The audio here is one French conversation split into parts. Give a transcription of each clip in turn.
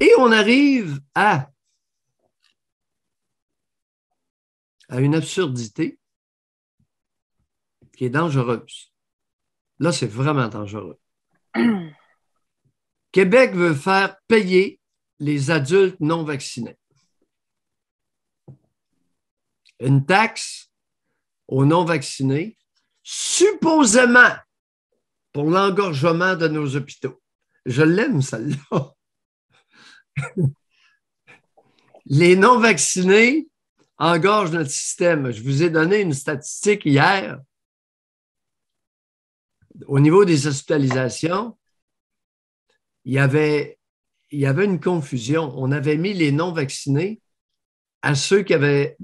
Et on arrive à, à une absurdité qui est dangereuse. Là, c'est vraiment dangereux. Québec veut faire payer les adultes non vaccinés. Une taxe aux non vaccinés, supposément pour l'engorgement de nos hôpitaux. Je l'aime, celle-là. les non-vaccinés engorgent notre système. Je vous ai donné une statistique hier. Au niveau des hospitalisations, il y avait, une confusion. On avait mis les non-vaccinés à ceux qui avaient,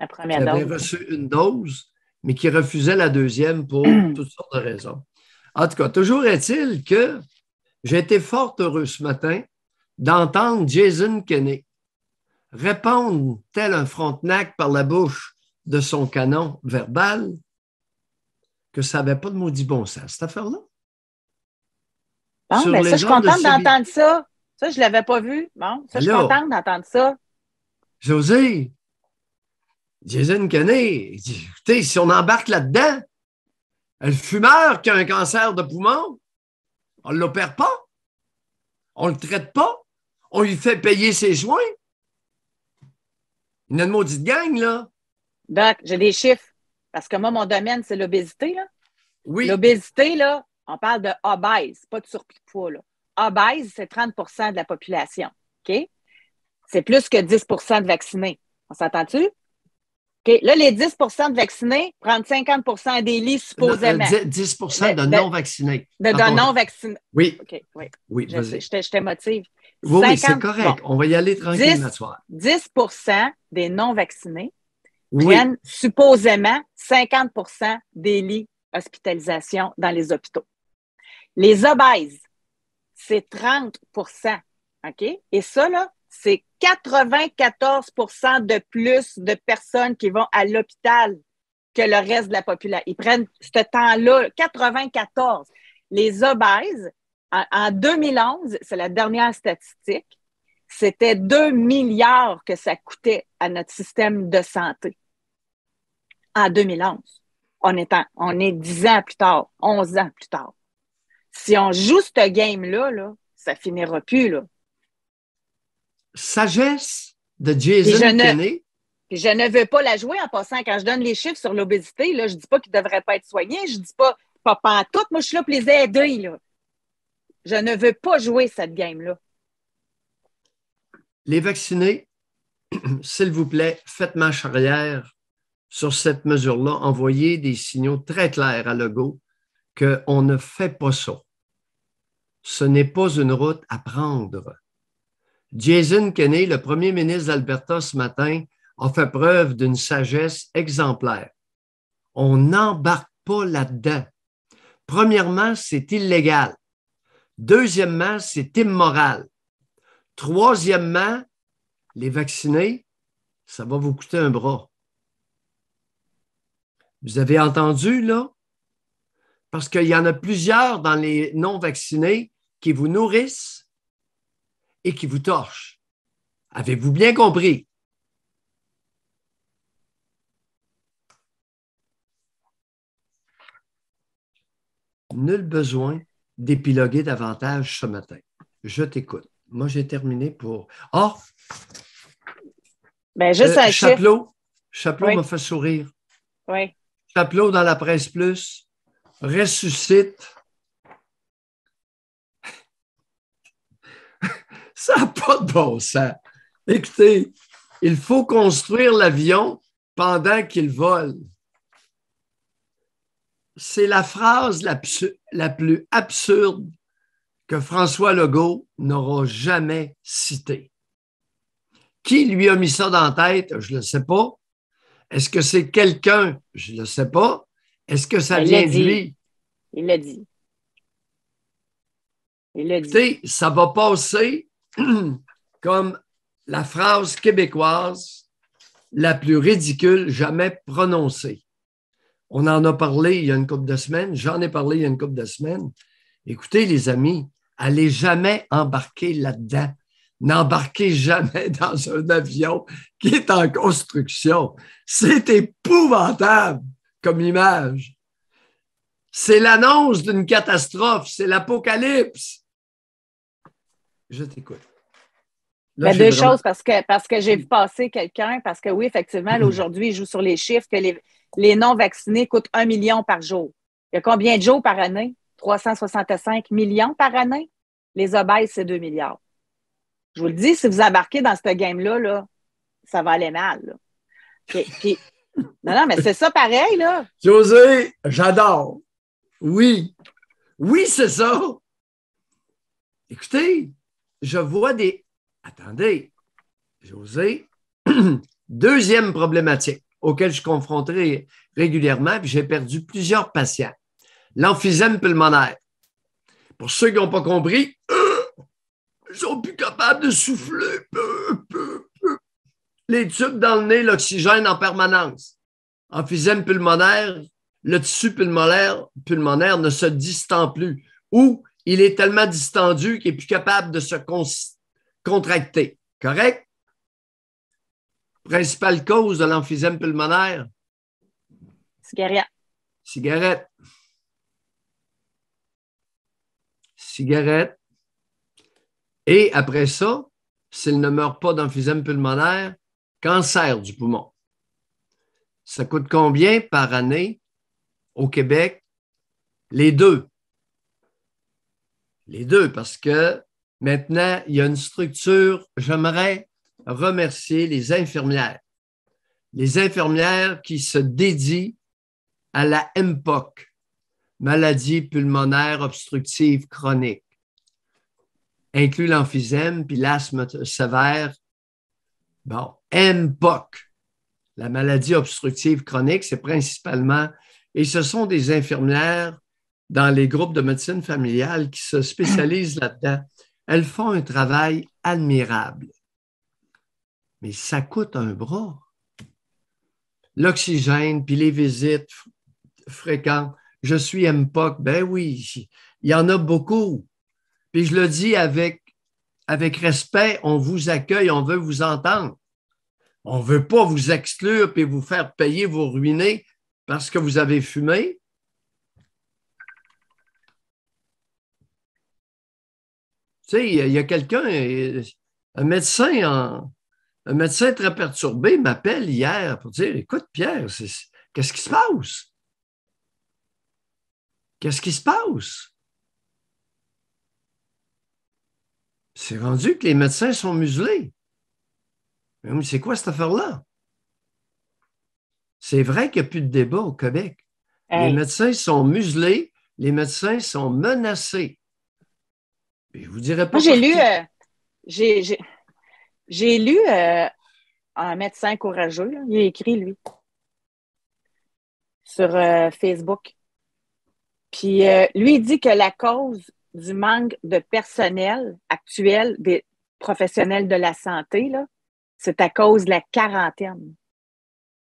reçu une dose, mais qui refusaient la deuxième pour toutes sortes de raisons. En tout cas, toujours est-il que j'ai été fort heureux ce matin d'entendre Jason Kenney répondre tel un frontenac par la bouche de son canon verbal que ça n'avait pas de maudit bon sens, cette affaire-là. Bon, mais ça, je suis contente d'entendre ça. Ça, je ne l'avais pas vu. Bon, ça, je suis contente d'entendre ça. José, Jason Kenney, écoutez, si on embarque là-dedans, le fumeur qui a un cancer de poumon, on ne l'opère pas, on ne le traite pas, on lui fait payer ses joints. Il y a une maudite gang, là. Donc j'ai des chiffres. Parce que moi, mon domaine, c'est l'obésité, là. Oui. L'obésité, là, on parle de obèse, pas de surpoids, de poids, là. Obèse, c'est 30 de la population. OK? C'est plus que 10 de vaccinés. On s'entend-tu? OK. Là, les 10 de vaccinés prennent 50 des lits, supposément. 10 euh, de, non-vaccinés. De, non-vaccinés. Oui. OK, oui. je, vas je oui, c'est correct. on va y aller tranquillement 10, 10 des non-vaccinés oui. supposément 50 des lits hospitalisation dans les hôpitaux. Les obèses, c'est 30 OK? Et ça, c'est 94 de plus de personnes qui vont à l'hôpital que le reste de la population. Ils prennent ce temps-là, 94. Les obèses, en, 2011, c'est la dernière statistique, c'était 2 milliards que ça coûtait à notre système de santé. En 2011, on est, on est 10 ans plus tard, 11 ans plus tard. Si on joue ce game-là, là, ça finira plus. Sagesse de Jason Kenney. je ne veux pas la jouer en passant. Quand je donne les chiffres sur l'obésité, je ne dis pas qu'ils ne devraient pas être soigné. Je ne dis pas, pas, en tout. Moi, je suis là pour les aider. Là. Je ne veux pas jouer cette game-là. Les vaccinés, s'il vous plaît, faites marche arrière sur cette mesure-là. Envoyez des signaux très clairs à Legault qu'on ne fait pas ça. Ce n'est pas une route à prendre. Jason Kenney, le premier ministre d'Alberta ce matin, a fait preuve d'une sagesse exemplaire. On n'embarque pas là-dedans. Premièrement, c'est illégal. Deuxièmement, c'est immoral. Troisièmement, les vaccinés, ça va vous coûter un bras. Vous avez entendu, là? Parce qu'il y en a plusieurs dans les non-vaccinés qui vous nourrissent et qui vous torchent. Avez-vous bien compris? Nul besoin d'épiloguer davantage ce matin. Je t'écoute. Moi, j'ai terminé pour. Oh! Ben, juste euh, un chapeau. Chapelot m'a fait sourire. Oui. Chapelot dans la presse plus. Ressuscite. Ça n'a pas de bon sens. Écoutez, il faut construire l'avion pendant qu'il vole c'est la phrase la, plus absurde que François Legault n'aura jamais citée. Qui lui a mis ça dans la tête? Je ne le sais pas. Est-ce que c'est quelqu'un? Je ne le sais pas. Est-ce que ça vient de lui? Il l'a dit. Il l'a dit. Écoutez, ça va passer comme la phrase québécoise la plus ridicule jamais prononcée. On en a parlé il y a une couple de semaines. J'en ai parlé il y a une couple de semaines. Écoutez, les amis, allez jamais embarquer là-dedans. N'embarquez jamais dans un avion qui est en construction. C'est épouvantable comme image. C'est l'annonce d'une catastrophe. C'est l'apocalypse. Je t'écoute deux choses, parce que, parce que j'ai vu passer quelqu'un, parce que oui, effectivement, mm-hmm. aujourd'hui, il joue sur les chiffres que les, les non-vaccinés coûtent un million par jour. Il y a combien de jours par année? 365 millions par année. Les obèses, c'est 2 milliards. Je vous le dis, si vous embarquez dans ce game-là, là, ça va aller mal. non, non, mais c'est ça pareil, là. José, j'adore. Oui. Oui, c'est ça. Écoutez, je vois des attendez, José, deuxième problématique auquel je confronté régulièrement, puis j'ai perdu plusieurs patients, l'emphysème pulmonaire. Pour ceux qui n'ont pas compris, ils ne sont plus capables de souffler. Les tubes dans le nez, l'oxygène en permanence. Emphysème pulmonaire, le tissu pulmonaire, pulmonaire ne se distend plus ou il est tellement distendu qu'il n'est plus capable de se, Contracté. Correct? Principale cause de l'emphysème pulmonaire? Cigarette. Cigarette. Cigarette. Et après ça, s'il ne meurt pas d'emphysème pulmonaire, cancer du poumon. Ça coûte combien par année au Québec? Les deux. Les deux, parce que Maintenant, il y a une structure. J'aimerais remercier les infirmières. Les infirmières qui se dédient à la MPOC, maladie pulmonaire obstructive chronique, inclut l'emphysème puis l'asthme sévère. Bon, MPOC, la maladie obstructive chronique, c'est principalement, et ce sont des infirmières dans les groupes de médecine familiale qui se spécialisent là-dedans. Elles font un travail admirable. Mais ça coûte un bras. L'oxygène, puis les visites fréquentes. Je suis MPOC. Ben oui, il y en a beaucoup. Puis je le dis avec, respect, on vous accueille, on veut vous entendre. On ne veut pas vous exclure puis vous faire payer, vous ruiner parce que vous avez fumé, sais, il y a, quelqu'un, euh, un médecin Un médecin très perturbé m'appelle hier pour dire Écoute, Pierre, qu'est-ce qui se passe? Qu'est-ce qui se passe? C'est rendu que les médecins sont muselés. c'est quoi cette affaire-là? C'est vrai qu'il n'y a plus de débat au Québec. Les médecins sont muselés, les médecins sont menacés vous pas. Euh, j'ai lu, j'ai, euh, lu Un médecin courageux, il a écrit, lui, sur euh, Facebook. Puis lui, il dit que la cause du manque de personnel actuel des professionnels de la santé, c'est à cause de la quarantaine.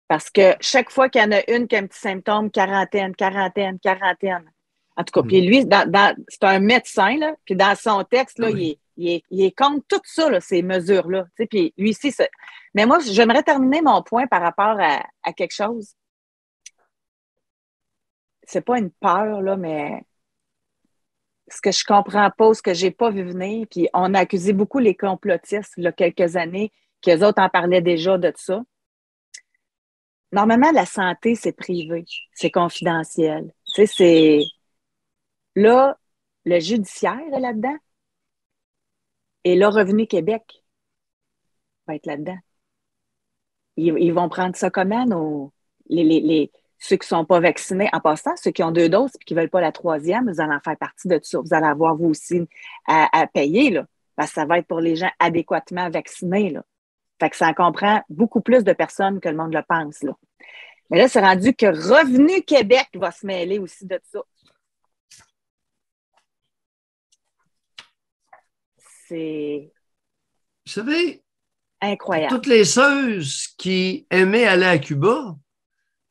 Parce que chaque fois qu'il y en a une qui a un petit symptôme, quarantaine, quarantaine, quarantaine. En tout cas, puis mm. lui, c'est un médecin, là, puis dans son texte, là, ah il, est il, compte tout ça, là, ces mesures-là. Puis lui ici, mais moi, j'aimerais terminer mon point par rapport à, quelque chose. C'est pas une peur, là, mais ce que je comprends pas, ce que j'ai pas vu venir, puis on a accusé beaucoup les complotistes, il quelques années, qu'eux autres en parlaient déjà de ça. Normalement, la santé, c'est privé, c'est confidentiel. Tu sais, c'est Là, le judiciaire est là-dedans. Et là, Revenu Québec va être là-dedans. Ils, vont prendre ça comment, nos, les, ceux qui ne sont pas vaccinés en passant, ceux qui ont deux doses et qui ne veulent pas la troisième, vous allez en faire partie de tout ça. Vous allez avoir vous aussi à, payer, là, parce que ça va être pour les gens adéquatement vaccinés. Là. Fait que ça comprend beaucoup plus de personnes que le monde le pense. Là. Mais là, c'est rendu que Revenu Québec va se mêler aussi de ça. c'est. Vous savez, incroyable. Toutes les sœurs qui aimaient aller à Cuba,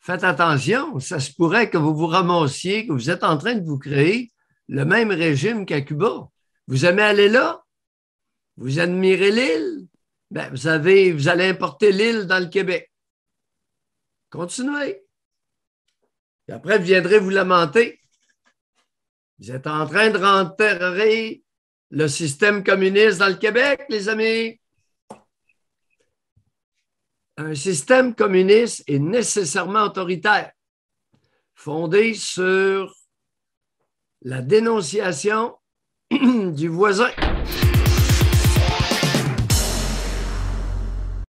faites attention, ça se pourrait que vous vous ramassiez, que vous êtes en train de vous créer le même régime qu'à Cuba. Vous aimez aller là? Vous admirez l'île? Ben, vous, avez, vous allez importer l'île dans le Québec. Continuez. Et après, vous viendrez vous lamenter. Vous êtes en train de rentrer le système communiste dans le Québec, les amis. Un système communiste est nécessairement autoritaire, fondé sur la dénonciation du voisin.